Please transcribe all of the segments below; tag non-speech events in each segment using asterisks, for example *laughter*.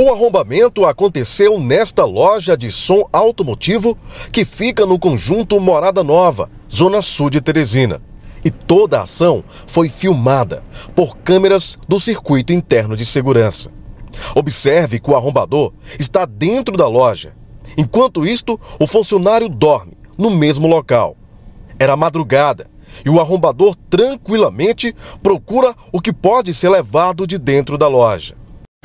O arrombamento aconteceu nesta loja de som automotivo que fica no conjunto Morada Nova, Zona Sul de Teresina. E toda a ação foi filmada por câmeras do circuito interno de segurança. Observe que o arrombador está dentro da loja. Enquanto isto, o funcionário dorme no mesmo local. Era madrugada e o arrombador tranquilamente procura o que pode ser levado de dentro da loja.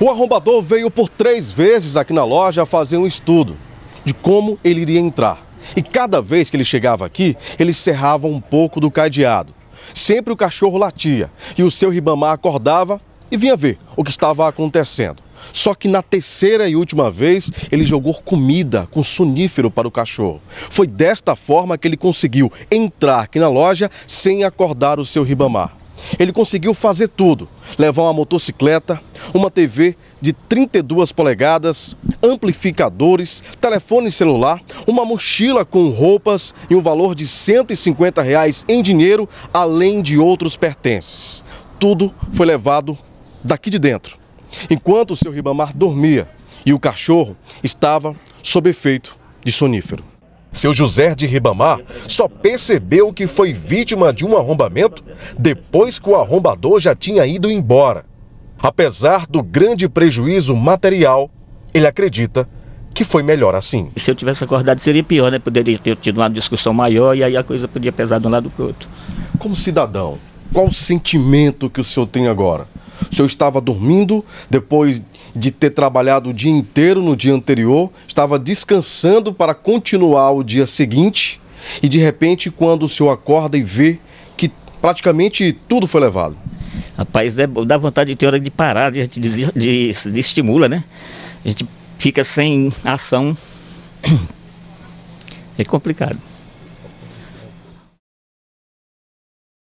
O arrombador veio por três vezes aqui na loja fazer um estudo de como ele iria entrar. E cada vez que ele chegava aqui, ele cerrava um pouco do cadeado. Sempre o cachorro latia e o seu ribamar acordava e vinha ver o que estava acontecendo. Só que na terceira e última vez, ele jogou comida com sonífero para o cachorro. Foi desta forma que ele conseguiu entrar aqui na loja sem acordar o seu ribamar. Ele conseguiu fazer tudo: levar uma motocicleta, uma TV de 32 polegadas, amplificadores, telefone celular, uma mochila com roupas e um valor de 150 reais em dinheiro, além de outros pertences. Tudo foi levado daqui de dentro. Enquanto o seu Ribamar dormia e o cachorro estava sob efeito de sonífero. Seu José de Ribamar só percebeu que foi vítima de um arrombamento depois que o arrombador já tinha ido embora. Apesar do grande prejuízo material, ele acredita que foi melhor assim. Se eu tivesse acordado seria pior, né? Poderia ter tido uma discussão maior e aí a coisa podia pesar de um lado para o outro. Como cidadão, qual o sentimento que o senhor tem agora? O senhor estava dormindo depois de ter trabalhado o dia inteiro no dia anterior, estava descansando para continuar o dia seguinte e de repente, quando o senhor acorda e vê que praticamente tudo foi levado. Rapaz, é, dá vontade de ter hora de parar, de, de, de, de estimula, né? A gente fica sem ação. *coughs* É complicado.